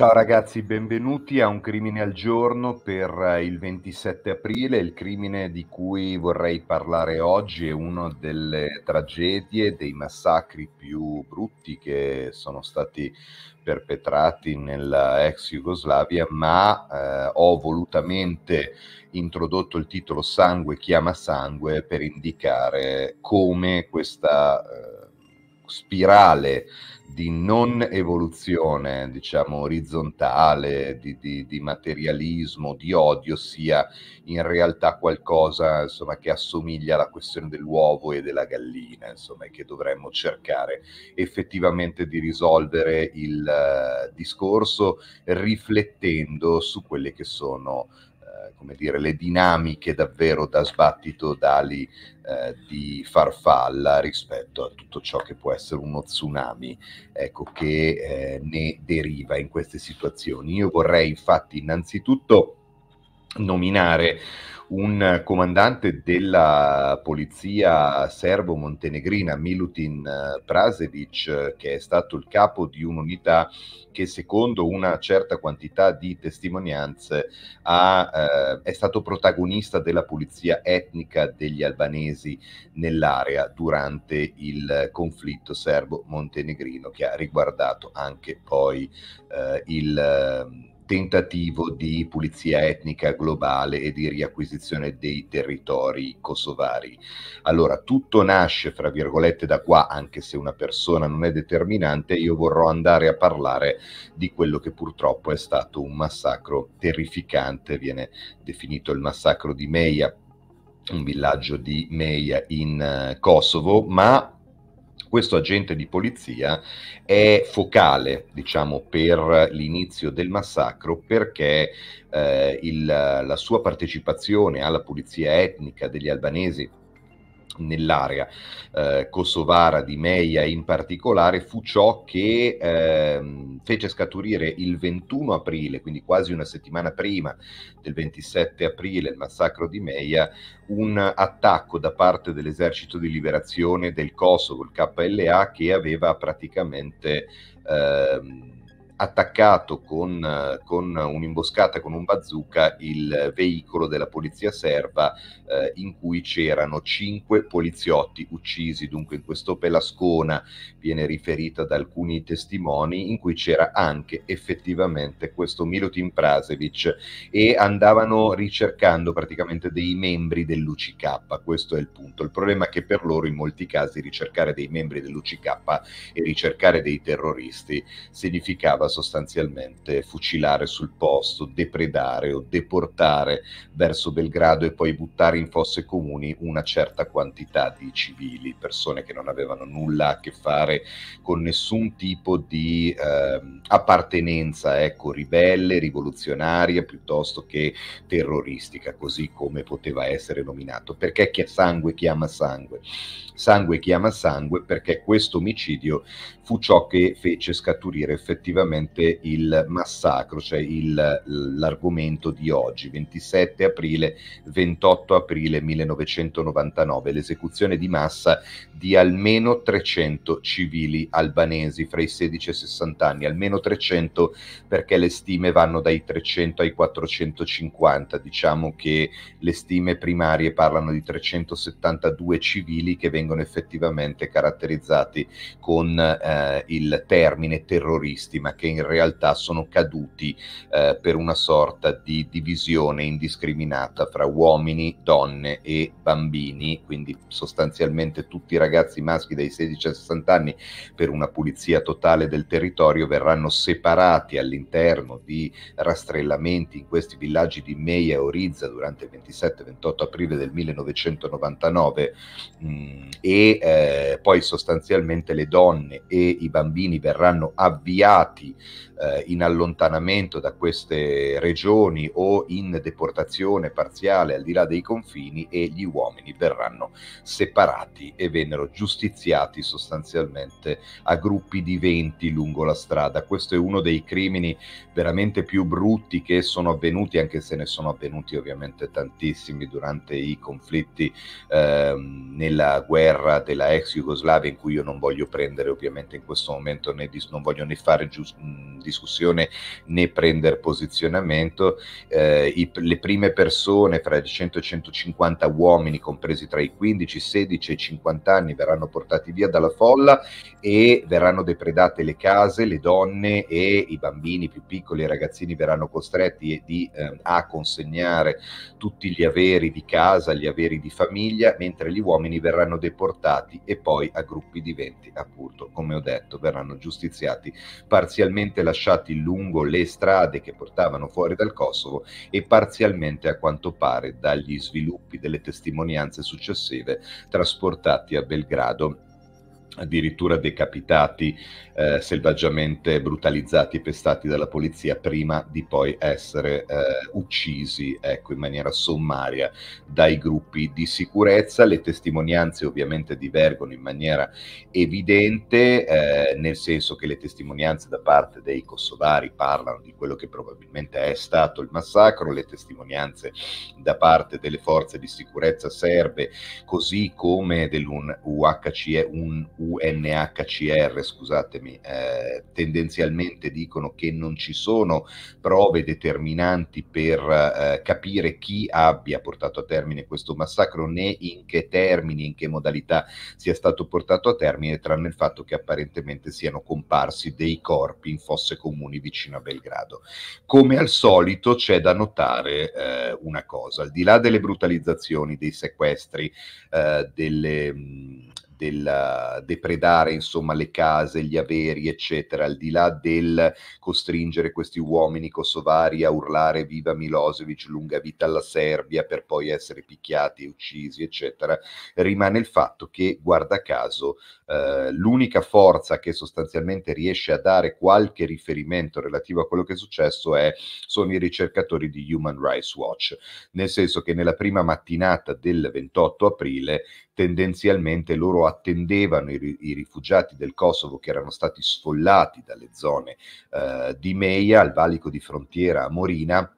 Ciao ragazzi, benvenuti a Un crimine al giorno per eh, il 27 aprile. Il crimine di cui vorrei parlare oggi è uno delle tragedie, dei massacri più brutti che sono stati perpetrati nella ex Jugoslavia, ma eh, ho volutamente introdotto il titolo Sangue chiama sangue per indicare come questa... Eh, spirale di non evoluzione, diciamo, orizzontale, di, di, di, materialismo, di odio, sia in realtà qualcosa insomma, che assomiglia alla questione dell'uovo e della gallina, insomma, e che dovremmo cercare effettivamente di risolvere il uh, discorso riflettendo su quelle che sono eh, come dire, le dinamiche davvero da sbattito d'ali eh, di farfalla rispetto a tutto ciò che può essere uno tsunami ecco, che eh, ne deriva in queste situazioni. Io vorrei infatti innanzitutto nominare un comandante della polizia serbo-montenegrina, Milutin eh, Prasevic, che è stato il capo di un'unità che secondo una certa quantità di testimonianze ha, eh, è stato protagonista della pulizia etnica degli albanesi nell'area durante il conflitto serbo-montenegrino che ha riguardato anche poi eh, il ehm, tentativo di pulizia etnica globale e di riacquisizione dei territori kosovari. Allora, tutto nasce, fra virgolette, da qua, anche se una persona non è determinante, io vorrò andare a parlare di quello che purtroppo è stato un massacro terrificante, viene definito il massacro di Meia, un villaggio di Meia in eh, Kosovo, ma questo agente di polizia è focale, diciamo, per l'inizio del massacro perché eh, il, la sua partecipazione alla pulizia etnica degli albanesi nell'area eh, kosovara di Meia in particolare fu ciò che eh, fece scaturire il 21 aprile, quindi quasi una settimana prima del 27 aprile, il massacro di Meia, un attacco da parte dell'esercito di liberazione del Kosovo, il KLA, che aveva praticamente... Eh, attaccato con, con un'imboscata, con un bazooka, il veicolo della polizia serba eh, in cui c'erano cinque poliziotti uccisi. Dunque in questo Pelascona viene riferita da alcuni testimoni in cui c'era anche effettivamente questo Milutin Prasevic e andavano ricercando praticamente dei membri dell'UCK. Questo è il punto. Il problema è che per loro in molti casi ricercare dei membri dell'UCK e ricercare dei terroristi significava sostanzialmente fucilare sul posto, depredare o deportare verso Belgrado e poi buttare in fosse comuni una certa quantità di civili, persone che non avevano nulla a che fare con nessun tipo di eh, appartenenza, ecco, ribelle, rivoluzionaria piuttosto che terroristica, così come poteva essere nominato. Perché sangue chiama sangue? Sangue chiama sangue perché questo omicidio fu ciò che fece scaturire effettivamente praticamente il massacro, cioè il, l'argomento di oggi, 27 aprile, 28 aprile 1999, l'esecuzione di massa di almeno 300 civili albanesi fra i 16 e i 60 anni, almeno 300 perché le stime vanno dai 300 ai 450, diciamo che le stime primarie parlano di 372 civili che vengono effettivamente caratterizzati con eh, il termine terroristi, ma che in realtà sono caduti eh, per una sorta di divisione indiscriminata fra uomini, donne e bambini, quindi sostanzialmente tutti i ragazzi maschi dai 16 ai 60 anni per una pulizia totale del territorio verranno separati all'interno di rastrellamenti in questi villaggi di Meia e Orizza durante il 27-28 aprile del 1999 mh, mm, e eh, poi sostanzialmente le donne e i bambini verranno avviati eh, in allontanamento da queste regioni o in deportazione parziale al di là dei confini e gli uomini verranno separati e vennero giustiziati sostanzialmente a gruppi di venti lungo la strada. Questo è uno dei crimini veramente più brutti che sono avvenuti, anche se ne sono avvenuti ovviamente tantissimi durante i conflitti ehm, nella guerra della ex Jugoslavia in cui io non voglio prendere ovviamente in questo momento né dis- non voglio né fare gius- Mm, discussione né prendere posizionamento. Eh, i, le prime persone fra i 100 e 150 uomini, compresi tra i 15, 16 e 50 anni, verranno portati via dalla folla e verranno depredate le case, le donne e i bambini più piccoli, i ragazzini verranno costretti di, eh, a consegnare tutti gli averi di casa, gli averi di famiglia, mentre gli uomini verranno deportati e poi a gruppi di 20, appunto, come ho detto, verranno giustiziati parzialmente parzialmente lasciati lungo le strade che portavano fuori dal Kosovo e parzialmente, a quanto pare, dagli sviluppi delle testimonianze successive trasportati a Belgrado addirittura decapitati, eh, selvaggiamente brutalizzati e pestati dalla polizia prima di poi essere eh, uccisi ecco, in maniera sommaria dai gruppi di sicurezza. Le testimonianze ovviamente divergono in maniera evidente, eh, nel senso che le testimonianze da parte dei kosovari parlano di quello che probabilmente è stato il massacro, le testimonianze da parte delle forze di sicurezza serbe, così come dell'UHCR, un UNHCR, scusatemi, eh, tendenzialmente dicono che non ci sono prove determinanti per eh, capire chi abbia portato a termine questo massacro né in che termini, in che modalità sia stato portato a termine, tranne il fatto che apparentemente siano comparsi dei corpi in fosse comuni vicino a Belgrado. Come al solito c'è da notare eh, una cosa, al di là delle brutalizzazioni, dei sequestri, eh, delle, del eh, depredare insomma le case, gli averi, eccetera, al di là del costringere questi uomini kosovari a urlare viva Milosevic, lunga vita alla Serbia per poi essere picchiati e uccisi, eccetera, rimane il fatto che, guarda caso, eh, l'unica forza che sostanzialmente riesce a dare qualche riferimento relativo a quello che è successo è, sono i ricercatori di Human Rights Watch, nel senso che nella prima mattinata del 28 aprile tendenzialmente loro attendevano i, i, rifugiati del Kosovo che erano stati sfollati dalle zone eh, di Meia, al valico di frontiera a Morina,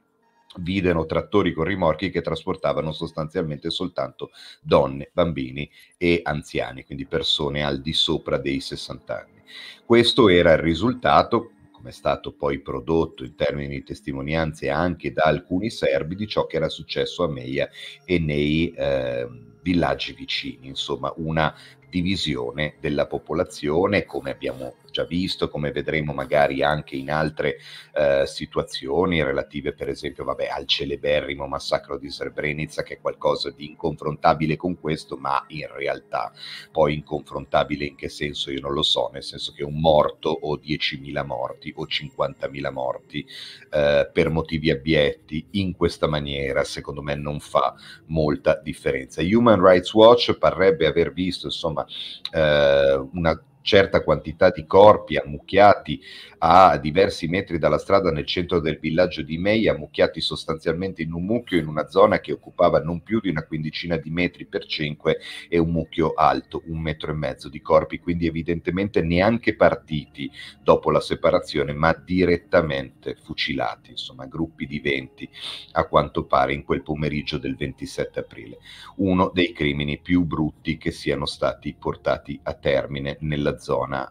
videro trattori con rimorchi che trasportavano sostanzialmente soltanto donne, bambini e anziani, quindi persone al di sopra dei 60 anni. Questo era il risultato, come è stato poi prodotto in termini di testimonianze anche da alcuni serbi, di ciò che era successo a Meia e nei eh, villaggi vicini, insomma una divisione della popolazione, come abbiamo già visto, come vedremo magari anche in altre eh, situazioni relative per esempio vabbè, al celeberrimo massacro di Srebrenica che è qualcosa di inconfrontabile con questo, ma in realtà poi inconfrontabile in che senso io non lo so, nel senso che un morto o 10.000 morti o 50.000 morti eh, per motivi abietti in questa maniera secondo me non fa molta differenza. Human Rights Watch parrebbe aver visto insomma eh, una certa quantità di corpi ammucchiati a diversi metri dalla strada nel centro del villaggio di Mei, ammucchiati sostanzialmente in un mucchio in una zona che occupava non più di una quindicina di metri per cinque e un mucchio alto, un metro e mezzo di corpi, quindi evidentemente neanche partiti dopo la separazione, ma direttamente fucilati, insomma gruppi di 20 a quanto pare in quel pomeriggio del 27 aprile. Uno dei crimini più brutti che siano stati portati a termine nella della zona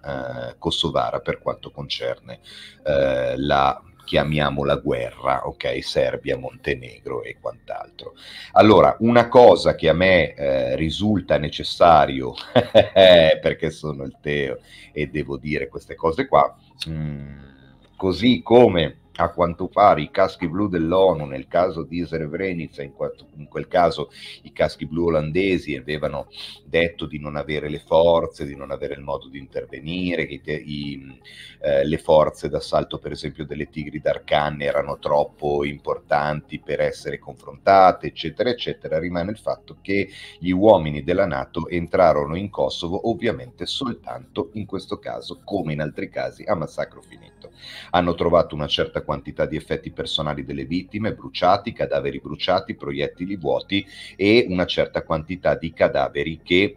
eh, kosovara per quanto concerne eh, la chiamiamola guerra, ok? Serbia, Montenegro e quant'altro. Allora, una cosa che a me eh, risulta necessario, eh, perché sono il Teo e devo dire queste cose qua, mh, mm, così come a quanto pare i caschi blu dell'ONU, nel caso di Srebrenica, in, in, quel caso i caschi blu olandesi avevano detto di non avere le forze, di non avere il modo di intervenire, che i, eh, le forze d'assalto per esempio delle Tigri d'Arcan erano troppo importanti per essere confrontate, eccetera, eccetera. Rimane il fatto che gli uomini della Nato entrarono in Kosovo ovviamente soltanto in questo caso, come in altri casi, a massacro finito. Hanno trovato una certa certa quantità di effetti personali delle vittime, bruciati, cadaveri bruciati, proiettili vuoti e una certa quantità di cadaveri che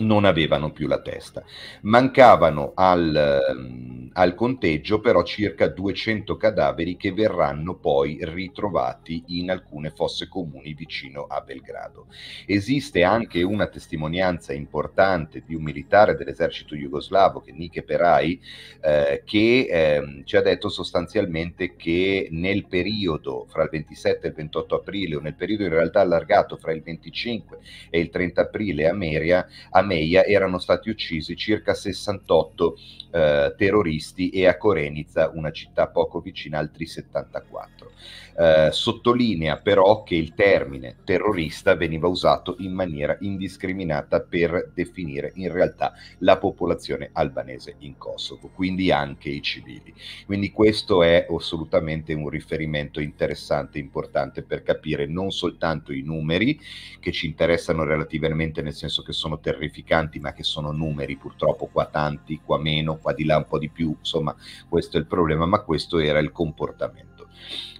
non avevano più la testa. Mancavano al, ehm, al, conteggio però circa 200 cadaveri che verranno poi ritrovati in alcune fosse comuni vicino a Belgrado. Esiste anche una testimonianza importante di un militare dell'esercito jugoslavo, che Nike Perai, eh, che eh, ci ha detto sostanzialmente che nel periodo fra il 27 e il 28 aprile, o nel periodo in realtà allargato fra il 25 e il 30 aprile a Meria, a Meia erano stati uccisi circa 68 eh, terroristi e a Korenica, una città poco vicina, altri 74. Eh, sottolinea però che il termine terrorista veniva usato in maniera indiscriminata per definire in realtà la popolazione albanese in Kosovo, quindi anche i civili. Quindi questo è assolutamente un riferimento interessante, importante per capire non soltanto i numeri che ci interessano relativamente nel senso che sono terrificanti, insignificanti, ma che sono numeri purtroppo, qua tanti, qua meno, qua di là un po' di più, insomma questo è il problema, ma questo era il comportamento.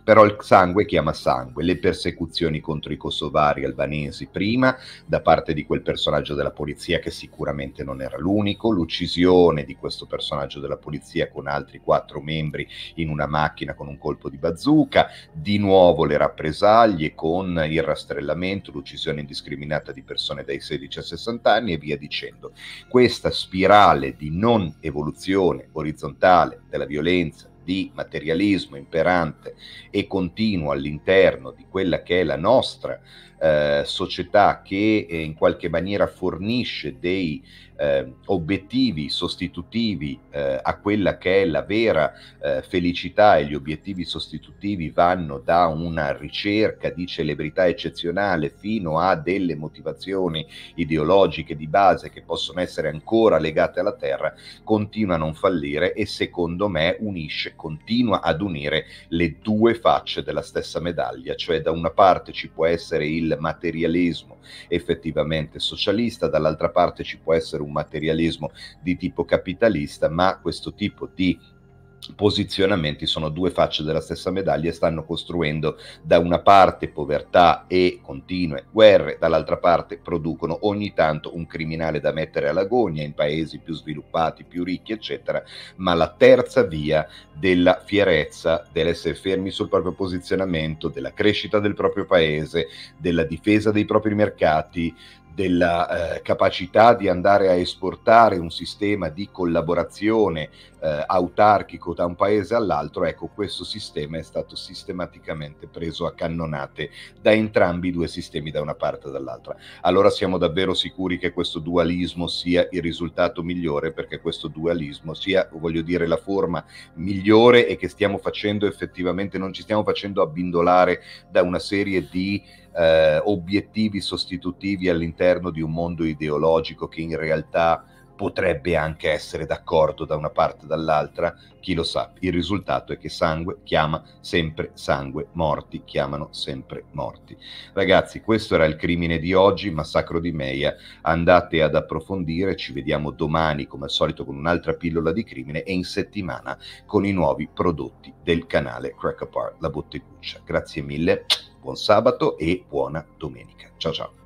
Però il sangue chiama sangue, le persecuzioni contro i kosovari albanesi prima, da parte di quel personaggio della polizia che sicuramente non era l'unico, l'uccisione di questo personaggio della polizia con altri quattro membri in una macchina con un colpo di bazooka, di nuovo le rappresaglie con il rastrellamento, l'uccisione indiscriminata di persone dai 16 a 60 anni e via dicendo. Questa spirale di non evoluzione orizzontale della violenza di materialismo imperante e continuo all'interno di quella che è la nostra eh, società che eh, in qualche maniera fornisce dei eh, obiettivi sostitutivi eh, a quella che è la vera eh, felicità e gli obiettivi sostitutivi vanno da una ricerca di celebrità eccezionale fino a delle motivazioni ideologiche di base che possono essere ancora legate alla terra, continua a non fallire e secondo me unisce, continua ad unire le due facce della stessa medaglia, cioè da una parte ci può essere il materialismo effettivamente socialista, dall'altra parte ci può essere un materialismo di tipo capitalista, ma questo tipo di posizionamenti sono due facce della stessa medaglia e stanno costruendo da una parte povertà e continue guerre, dall'altra parte producono ogni tanto un criminale da mettere all'agonia in paesi più sviluppati, più ricchi, eccetera, ma la terza via della fierezza, dell'essere fermi sul proprio posizionamento, della crescita del proprio paese, della difesa dei propri mercati, della eh, capacità di andare a esportare un sistema di collaborazione eh, autarchico da un paese all'altro, ecco questo sistema è stato sistematicamente preso a cannonate da entrambi i due sistemi da una parte e dall'altra. Allora siamo davvero sicuri che questo dualismo sia il risultato migliore perché questo dualismo sia, voglio dire, la forma migliore e che stiamo facendo effettivamente, non ci stiamo facendo abbindolare da una serie di eh, obiettivi sostitutivi all'interno di un mondo ideologico che in realtà potrebbe anche essere d'accordo da una parte o dall'altra, chi lo sa. Il risultato è che sangue chiama sempre sangue, morti chiamano sempre morti. Ragazzi, questo era il crimine di oggi, massacro di Meia. Andate ad approfondire, ci vediamo domani come al solito con un'altra pillola di crimine e in settimana con i nuovi prodotti del canale Crack Apart, la botteguccia. Grazie mille Buon sabato e buona domenica. Ciao ciao.